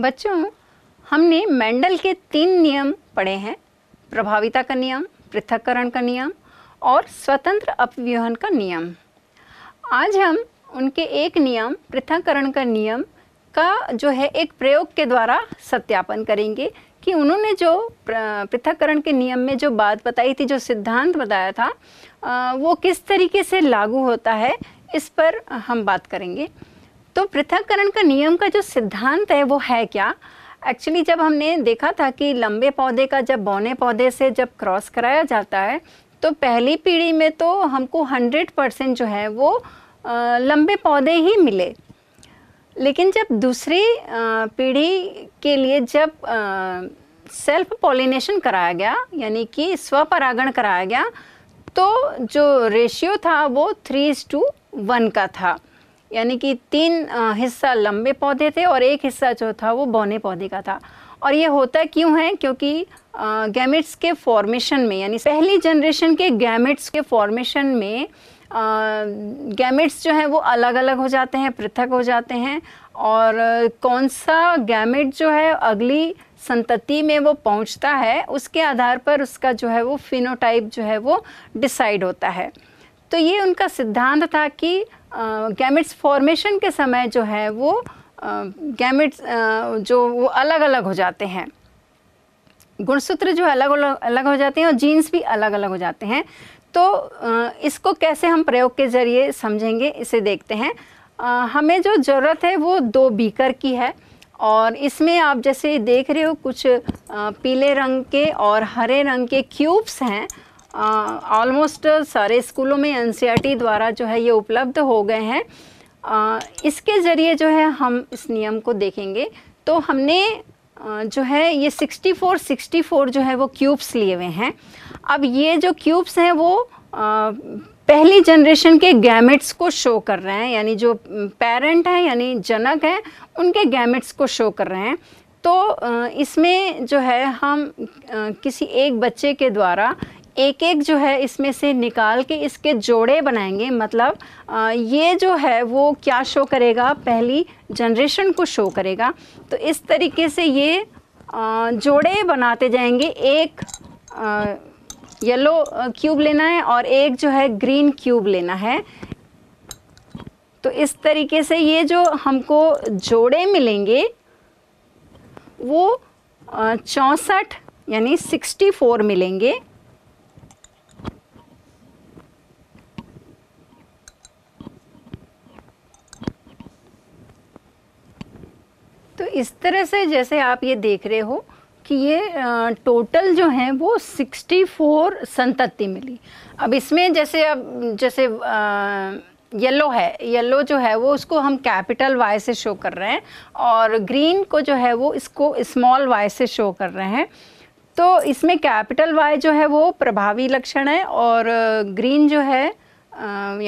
बच्चों हमने मेंडल के तीन नियम पढ़े हैं प्रभाविता का नियम पृथककरण का नियम और स्वतंत्र अपव्यूहन का नियम आज हम उनके एक नियम पृथककरण का नियम का जो है एक प्रयोग के द्वारा सत्यापन करेंगे कि उन्होंने जो पृथककरण के नियम में जो बात बताई थी जो सिद्धांत बताया था वो किस तरीके से लागू होता है इस पर हम बात करेंगे तो पृथककरण का नियम का जो सिद्धांत है वो है क्या एक्चुअली जब हमने देखा था कि लंबे पौधे का जब बौने पौधे से जब क्रॉस कराया जाता है तो पहली पीढ़ी में तो हमको 100 परसेंट जो है वो आ, लंबे पौधे ही मिले लेकिन जब दूसरी पीढ़ी के लिए जब सेल्फ पॉलिनेशन कराया गया यानी कि स्वपरागण कराया गया तो जो रेशियो था वो थ्री टू वन का था यानी कि तीन हिस्सा लंबे पौधे थे और एक हिस्सा जो था वो बौने पौधे का था और ये होता क्यों है क्योंकि गैमेट्स के फॉर्मेशन में यानी पहली जनरेशन के गैमेट्स के फॉर्मेशन में गैमेट्स जो हैं वो अलग अलग हो जाते हैं पृथक हो जाते हैं और कौन सा गैमेट जो है अगली संतति में वो पहुंचता है उसके आधार पर उसका जो है वो फिनोटाइप जो है वो डिसाइड होता है तो ये उनका सिद्धांत था कि गैमिट्स फॉर्मेशन के समय जो है वो गैमिट्स जो वो अलग अलग हो जाते हैं गुणसूत्र जो अलग अलग हो जाते हैं और जीन्स भी अलग अलग हो जाते हैं तो इसको कैसे हम प्रयोग के ज़रिए समझेंगे इसे देखते हैं हमें जो ज़रूरत है वो दो बीकर की है और इसमें आप जैसे देख रहे हो कुछ पीले रंग के और हरे रंग के क्यूब्स हैं ऑलमोस्ट सारे स्कूलों में एन e द्वारा जो है ये उपलब्ध हो गए हैं इसके ज़रिए जो है हम इस नियम को देखेंगे तो हमने जो है ये 64 64 जो है वो क्यूब्स लिए हुए हैं अब ये जो क्यूब्स हैं वो पहली जनरेशन के गैमेट्स को शो कर रहे हैं यानी जो पेरेंट हैं यानी जनक हैं उनके गैमेट्स को शो कर रहे हैं तो इसमें जो है हम किसी एक बच्चे के द्वारा एक एक जो है इसमें से निकाल के इसके जोड़े बनाएंगे मतलब आ, ये जो है वो क्या शो करेगा पहली जनरेशन को शो करेगा तो इस तरीके से ये आ, जोड़े बनाते जाएंगे एक आ, येलो क्यूब लेना है और एक जो है ग्रीन क्यूब लेना है तो इस तरीके से ये जो हमको जोड़े मिलेंगे वो चौंसठ यानी 64 मिलेंगे इस तरह से जैसे आप ये देख रहे हो कि ये टोटल जो हैं वो 64 संतति मिली अब इसमें जैसे अब जैसे येलो है येलो जो है वो उसको हम कैपिटल वाई से शो कर रहे हैं और ग्रीन को जो है वो इसको स्मॉल वाई से शो कर रहे हैं तो इसमें कैपिटल वाई जो है वो प्रभावी लक्षण है और ग्रीन जो है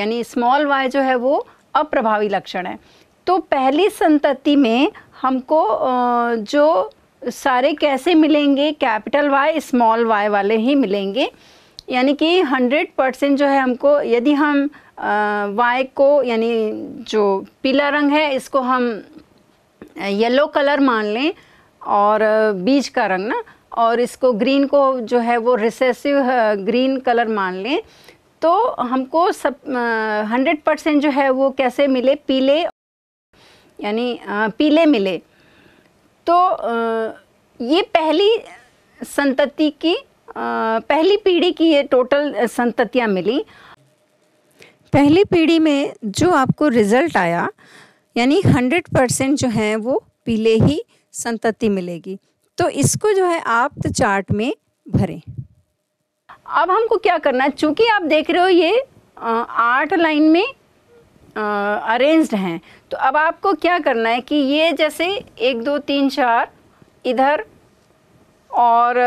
यानी स्मॉल वाई जो है वो अप्रभावी लक्षण है तो पहली संतति में हमको जो सारे कैसे मिलेंगे कैपिटल वाई स्मॉल वाई वाले ही मिलेंगे यानी कि 100 परसेंट जो है हमको यदि हम वाई को यानी जो पीला रंग है इसको हम येलो कलर मान लें और बीज का रंग ना और इसको ग्रीन को जो है वो रिसेसिव ग्रीन कलर मान लें तो हमको सब हंड्रेड परसेंट जो है वो कैसे मिले पीले यानी पीले मिले तो ये पहली संतति की पहली पीढ़ी की ये टोटल संततियाँ मिली पहली पीढ़ी में जो आपको रिजल्ट आया यानी हंड्रेड परसेंट जो है वो पीले ही संतति मिलेगी तो इसको जो है आप चार्ट में भरें अब हमको क्या करना है चूँकि आप देख रहे हो ये आठ लाइन में अरेंज्ड हैं तो अब आपको क्या करना है कि ये जैसे एक दो तीन चार इधर और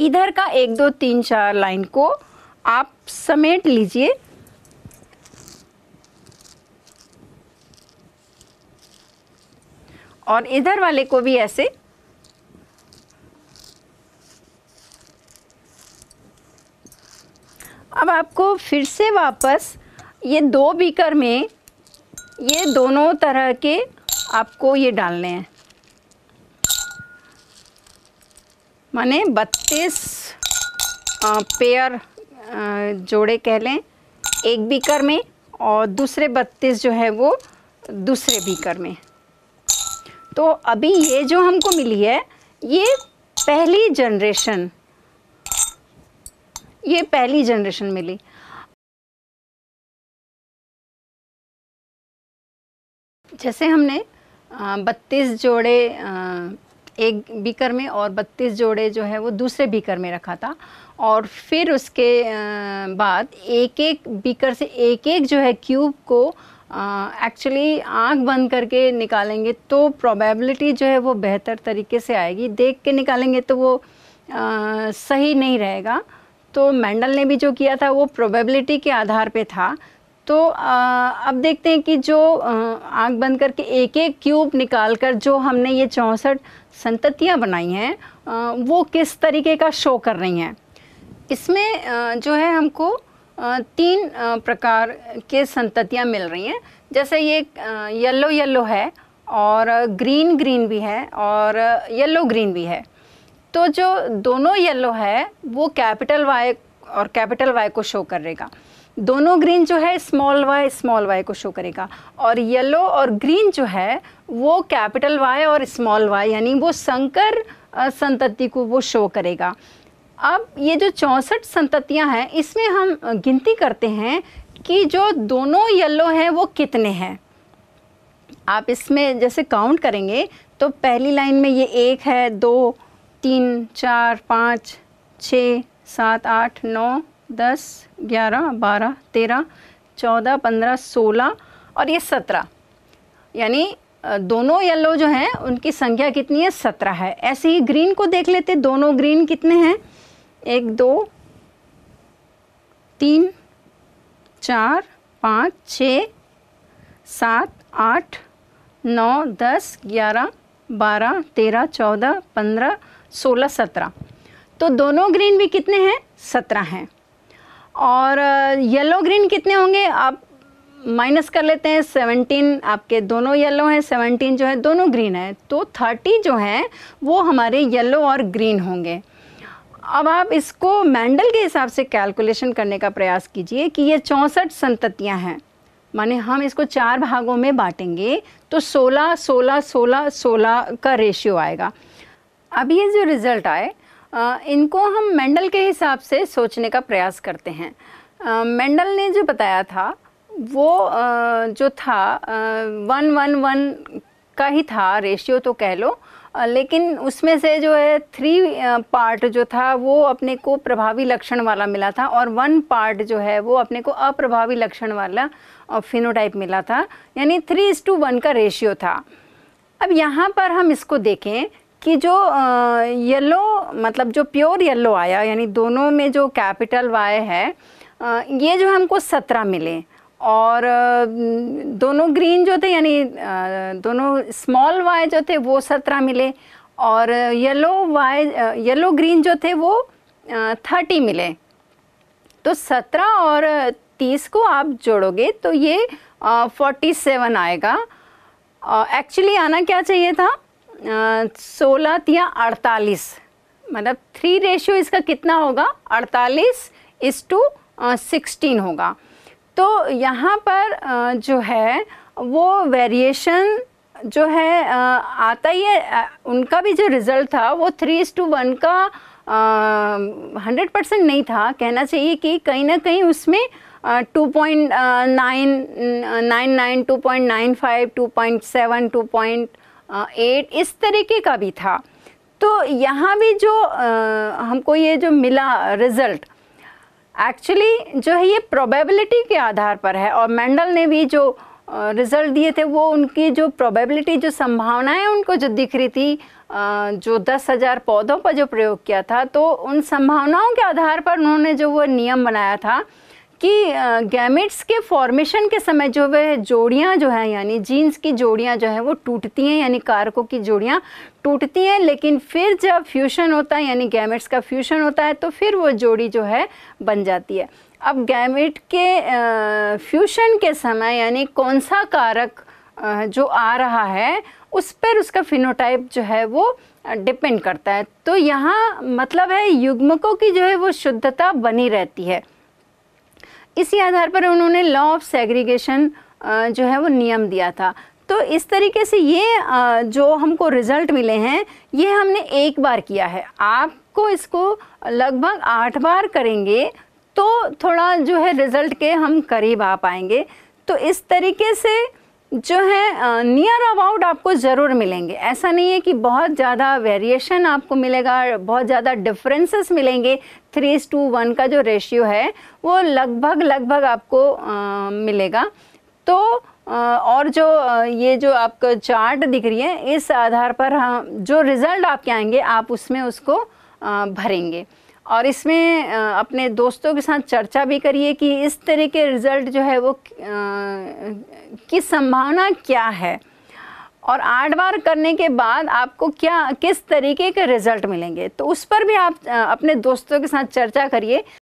इधर का एक दो तीन चार लाइन को आप समेट लीजिए और इधर वाले को भी ऐसे अब आपको फिर से वापस ये दो बीकर में ये दोनों तरह के आपको ये डालने हैं माने बत्तीस पेयर जोड़े कह लें एक बीकर में और दूसरे बत्तीस जो है वो दूसरे बीकर में तो अभी ये जो हमको मिली है ये पहली जनरेशन ये पहली जनरेशन मिली जैसे हमने बत्तीस जोड़े एक बीकर में और बत्तीस जोड़े जो है वो दूसरे बीकर में रखा था और फिर उसके बाद एक एक बीकर से एक एक जो है क्यूब को एक्चुअली आंख बंद करके निकालेंगे तो प्रोबेबिलिटी जो है वो बेहतर तरीके से आएगी देख के निकालेंगे तो वो आ, सही नहीं रहेगा तो मैंडल ने भी जो किया था वो प्रोबेबिलिटी के आधार पे था तो अब देखते हैं कि जो आँख बंद करके एक एक क्यूब निकाल कर जो हमने ये चौंसठ संततियाँ बनाई हैं वो किस तरीके का शो कर रही हैं इसमें जो है हमको तीन प्रकार के संततियाँ मिल रही हैं जैसे ये येलो येलो है और ग्रीन ग्रीन भी है और येलो ग्रीन भी है तो जो दोनों येलो है वो कैपिटल वाई और कैपिटल वाई को शो करेगा कर दोनों ग्रीन जो है स्मॉल वाई स्मॉल वाई को शो करेगा और येलो और ग्रीन जो है वो कैपिटल वाई और स्मॉल वाई यानी वो संकर संतति को वो शो करेगा अब ये जो चौंसठ संततियां हैं इसमें हम गिनती करते हैं कि जो दोनों येलो हैं वो कितने हैं आप इसमें जैसे काउंट करेंगे तो पहली लाइन में ये एक है दो तीन चार पाँच छ सात आठ नौ दस ग्यारह बारह तेरह चौदह पंद्रह सोलह और ये सत्रह यानी दोनों येलो जो हैं उनकी संख्या कितनी है सत्रह है ऐसे ही ग्रीन को देख लेते दोनों ग्रीन कितने हैं एक दो तीन चार पाँच छ सात आठ नौ दस ग्यारह बारह तेरह चौदह पंद्रह सोलह सत्रह तो दोनों ग्रीन भी कितने हैं सत्रह हैं और येलो ग्रीन कितने होंगे आप माइनस कर लेते हैं सेवनटीन आपके दोनों येलो हैं सेवनटीन जो है दोनों ग्रीन है तो थर्टी जो है वो हमारे येलो और ग्रीन होंगे अब आप इसको मैंडल के हिसाब से कैलकुलेशन करने का प्रयास कीजिए कि ये चौंसठ संततियाँ हैं माने हम इसको चार भागों में बांटेंगे तो 16 16 16 16 का रेशियो आएगा अब ये जो रिज़ल्ट आए इनको हम मेंडल के हिसाब से सोचने का प्रयास करते हैं मेंडल ने जो बताया था वो जो था वन वन वन का ही था रेशियो तो कह लो लेकिन उसमें से जो है थ्री पार्ट जो था वो अपने को प्रभावी लक्षण वाला मिला था और वन पार्ट जो है वो अपने को अप्रभावी लक्षण वाला फिनोटाइप मिला था यानी थ्री इस टू वन का रेशियो था अब यहाँ पर हम इसको देखें कि जो येलो मतलब जो प्योर येलो आया यानी दोनों में जो कैपिटल वाई है ये जो हमको सत्रह मिले और दोनों ग्रीन जो थे यानी दोनों स्मॉल वाई जो थे वो सत्रह मिले और येलो वाई येलो ग्रीन जो थे वो थर्टी मिले तो सत्रह और तीस को आप जोड़ोगे तो ये फोर्टी सेवन आएगा एक्चुअली आना क्या चाहिए था सोलह या अड़तालीस मतलब थ्री रेशियो इसका कितना होगा अड़तालीस इस टू सिक्सटीन होगा तो यहाँ पर जो है वो वेरिएशन जो है आता ही है उनका भी जो रिज़ल्ट था वो थ्री इस टू वन का हंड्रेड परसेंट नहीं था कहना चाहिए कि कहीं ना कहीं उसमें two point nine nine nine two point nine five two point seven two point eight इस तरीके का भी था तो यहाँ भी जो आ, हमको ये जो मिला रिज़ल्ट एक्चुअली जो है ये प्रोबेबिलिटी के आधार पर है और मैंडल ने भी जो रिज़ल्ट दिए थे वो उनकी जो प्रोबेबिलिटी जो संभावनाएं उनको जो दिख रही थी जो दस हज़ार पौधों पर जो प्रयोग किया था तो उन संभावनाओं के आधार पर उन्होंने जो वो नियम बनाया था कि गैमेट्स के फॉर्मेशन के समय जो वह जोड़ियाँ जो हैं यानी जीन्स की जोड़ियाँ जो हैं वो टूटती हैं यानी कारकों की जोड़ियाँ टूटती हैं लेकिन फिर जब फ्यूशन होता है यानी गैमेट्स का फ्यूशन होता है तो फिर वो जोड़ी जो है बन जाती है अब गैमेट के फ्यूशन के समय यानी कौन सा कारक जो आ रहा है उस पर उसका फिनोटाइप जो है वो डिपेंड करता है तो यहाँ मतलब है युग्मकों की जो है वो शुद्धता बनी रहती है इसी आधार पर उन्होंने लॉ ऑफ सेग्रीगेशन जो है वो नियम दिया था तो इस तरीके से ये जो हमको रिज़ल्ट मिले हैं ये हमने एक बार किया है आपको इसको लगभग आठ बार करेंगे तो थोड़ा जो है रिज़ल्ट के हम करीब आ पाएंगे तो इस तरीके से जो है नियर अबाउट आपको ज़रूर मिलेंगे ऐसा नहीं है कि बहुत ज़्यादा वेरिएशन आपको मिलेगा बहुत ज़्यादा डिफरेंसेस मिलेंगे थ्री टू वन का जो रेशियो है वो लगभग लगभग आपको आ, मिलेगा तो और जो ये जो आपका चार्ट दिख रही है इस आधार पर हम जो रिज़ल्ट आपके आएंगे आप उसमें उसको भरेंगे और इसमें अपने दोस्तों के साथ चर्चा भी करिए कि इस तरह के रिज़ल्ट जो है वो की संभावना क्या है और आठ बार करने के बाद आपको क्या किस तरीके के रिज़ल्ट मिलेंगे तो उस पर भी आप अपने दोस्तों के साथ चर्चा करिए